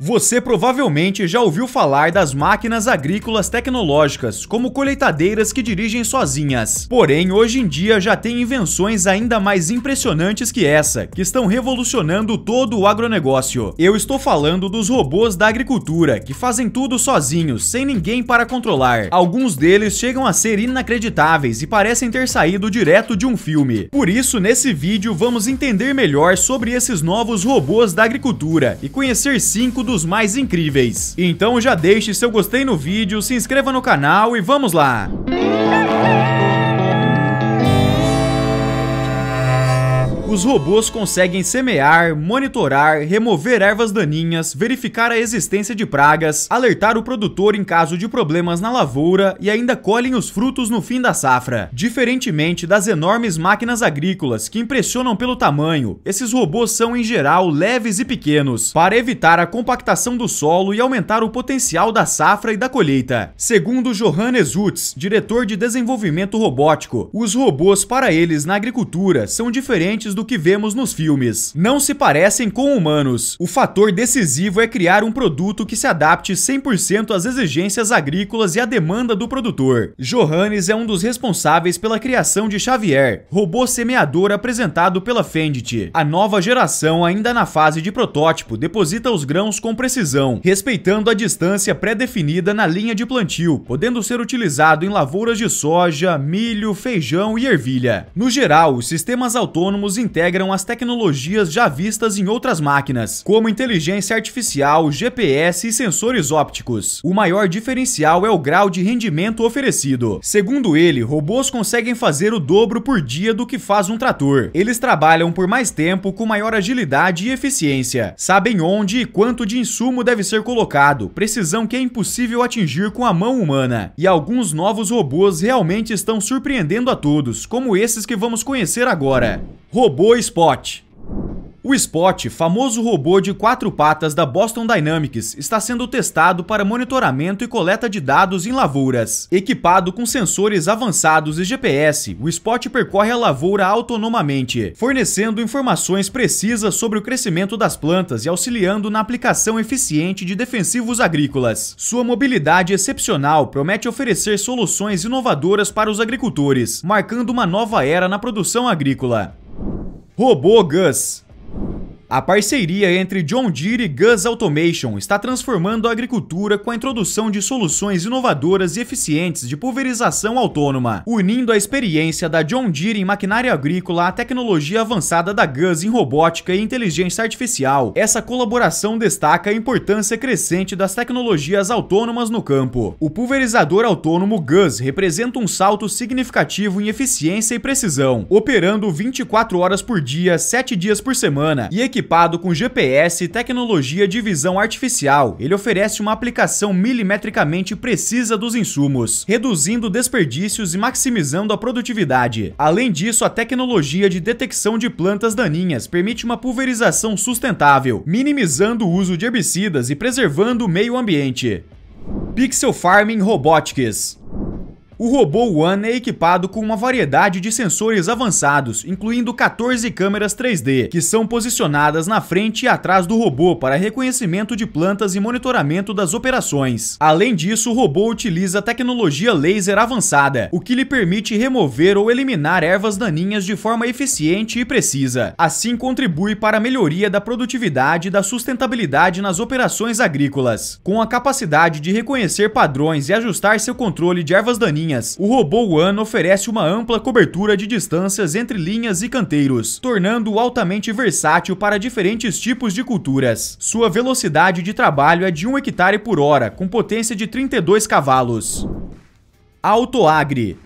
Você provavelmente já ouviu falar das máquinas agrícolas tecnológicas, como colheitadeiras que dirigem sozinhas. Porém, hoje em dia já tem invenções ainda mais impressionantes que essa, que estão revolucionando todo o agronegócio. Eu estou falando dos robôs da agricultura, que fazem tudo sozinhos, sem ninguém para controlar. Alguns deles chegam a ser inacreditáveis e parecem ter saído direto de um filme. Por isso, nesse vídeo vamos entender melhor sobre esses novos robôs da agricultura e conhecer cinco dos mais incríveis. Então já deixe seu gostei no vídeo, se inscreva no canal e vamos lá! Música Os robôs conseguem semear, monitorar, remover ervas daninhas, verificar a existência de pragas, alertar o produtor em caso de problemas na lavoura e ainda colhem os frutos no fim da safra. Diferentemente das enormes máquinas agrícolas que impressionam pelo tamanho, esses robôs são em geral leves e pequenos, para evitar a compactação do solo e aumentar o potencial da safra e da colheita. Segundo Johannes Utz, diretor de desenvolvimento robótico, os robôs para eles na agricultura são diferentes do que vemos nos filmes. Não se parecem com humanos. O fator decisivo é criar um produto que se adapte 100% às exigências agrícolas e à demanda do produtor. Johannes é um dos responsáveis pela criação de Xavier, robô semeador apresentado pela Fendt. A nova geração, ainda na fase de protótipo, deposita os grãos com precisão, respeitando a distância pré-definida na linha de plantio, podendo ser utilizado em lavouras de soja, milho, feijão e ervilha. No geral, os sistemas autônomos em integram as tecnologias já vistas em outras máquinas, como inteligência artificial, GPS e sensores ópticos. O maior diferencial é o grau de rendimento oferecido. Segundo ele, robôs conseguem fazer o dobro por dia do que faz um trator. Eles trabalham por mais tempo com maior agilidade e eficiência. Sabem onde e quanto de insumo deve ser colocado, precisão que é impossível atingir com a mão humana. E alguns novos robôs realmente estão surpreendendo a todos, como esses que vamos conhecer agora. Robô robô Spot. O Spot, famoso robô de quatro patas da Boston Dynamics, está sendo testado para monitoramento e coleta de dados em lavouras. Equipado com sensores avançados e GPS, o Spot percorre a lavoura autonomamente, fornecendo informações precisas sobre o crescimento das plantas e auxiliando na aplicação eficiente de defensivos agrícolas. Sua mobilidade excepcional promete oferecer soluções inovadoras para os agricultores, marcando uma nova era na produção agrícola. Robô Gus. A parceria entre John Deere e Gus Automation está transformando a agricultura com a introdução de soluções inovadoras e eficientes de pulverização autônoma, unindo a experiência da John Deere em maquinária agrícola à tecnologia avançada da Gus em robótica e inteligência artificial. Essa colaboração destaca a importância crescente das tecnologias autônomas no campo. O pulverizador autônomo Gus representa um salto significativo em eficiência e precisão, operando 24 horas por dia, 7 dias por semana e equilibrando Equipado com GPS e tecnologia de visão artificial, ele oferece uma aplicação milimetricamente precisa dos insumos, reduzindo desperdícios e maximizando a produtividade. Além disso, a tecnologia de detecção de plantas daninhas permite uma pulverização sustentável, minimizando o uso de herbicidas e preservando o meio ambiente. Pixel Farming Robotics o robô One é equipado com uma variedade de sensores avançados, incluindo 14 câmeras 3D, que são posicionadas na frente e atrás do robô para reconhecimento de plantas e monitoramento das operações. Além disso, o robô utiliza tecnologia laser avançada, o que lhe permite remover ou eliminar ervas daninhas de forma eficiente e precisa. Assim, contribui para a melhoria da produtividade e da sustentabilidade nas operações agrícolas. Com a capacidade de reconhecer padrões e ajustar seu controle de ervas daninhas, linhas. O robô One oferece uma ampla cobertura de distâncias entre linhas e canteiros, tornando-o altamente versátil para diferentes tipos de culturas. Sua velocidade de trabalho é de 1 hectare por hora, com potência de 32 cavalos. Autoagri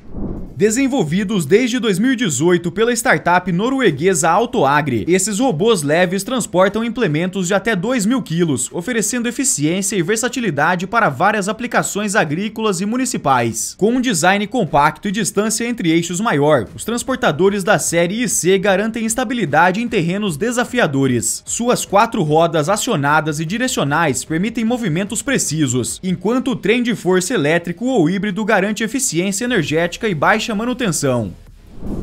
desenvolvidos desde 2018 pela startup norueguesa AutoAgri. Esses robôs leves transportam implementos de até 2 mil quilos, oferecendo eficiência e versatilidade para várias aplicações agrícolas e municipais. Com um design compacto e distância entre eixos maior, os transportadores da série IC garantem estabilidade em terrenos desafiadores. Suas quatro rodas acionadas e direcionais permitem movimentos precisos, enquanto o trem de força elétrico ou híbrido garante eficiência energética e baixa baixa manutenção.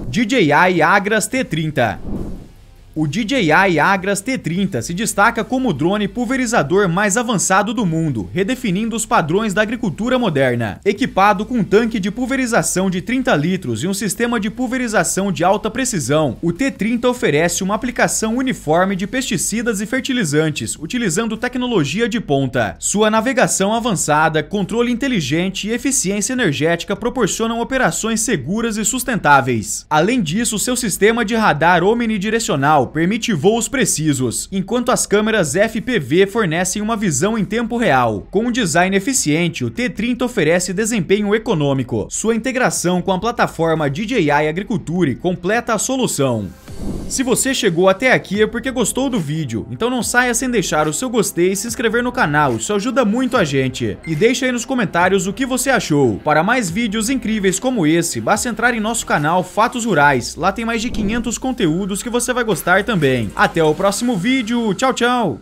DJI Agras T30 o DJI Agras T30 se destaca como o drone pulverizador mais avançado do mundo, redefinindo os padrões da agricultura moderna. Equipado com um tanque de pulverização de 30 litros e um sistema de pulverização de alta precisão, o T30 oferece uma aplicação uniforme de pesticidas e fertilizantes, utilizando tecnologia de ponta. Sua navegação avançada, controle inteligente e eficiência energética proporcionam operações seguras e sustentáveis. Além disso, seu sistema de radar omnidirecional permite voos precisos, enquanto as câmeras FPV fornecem uma visão em tempo real. Com um design eficiente, o T30 oferece desempenho econômico. Sua integração com a plataforma DJI Agriculture completa a solução. Se você chegou até aqui é porque gostou do vídeo, então não saia sem deixar o seu gostei e se inscrever no canal, isso ajuda muito a gente. E deixa aí nos comentários o que você achou. Para mais vídeos incríveis como esse, basta entrar em nosso canal Fatos Rurais, lá tem mais de 500 conteúdos que você vai gostar também. Até o próximo vídeo, tchau tchau!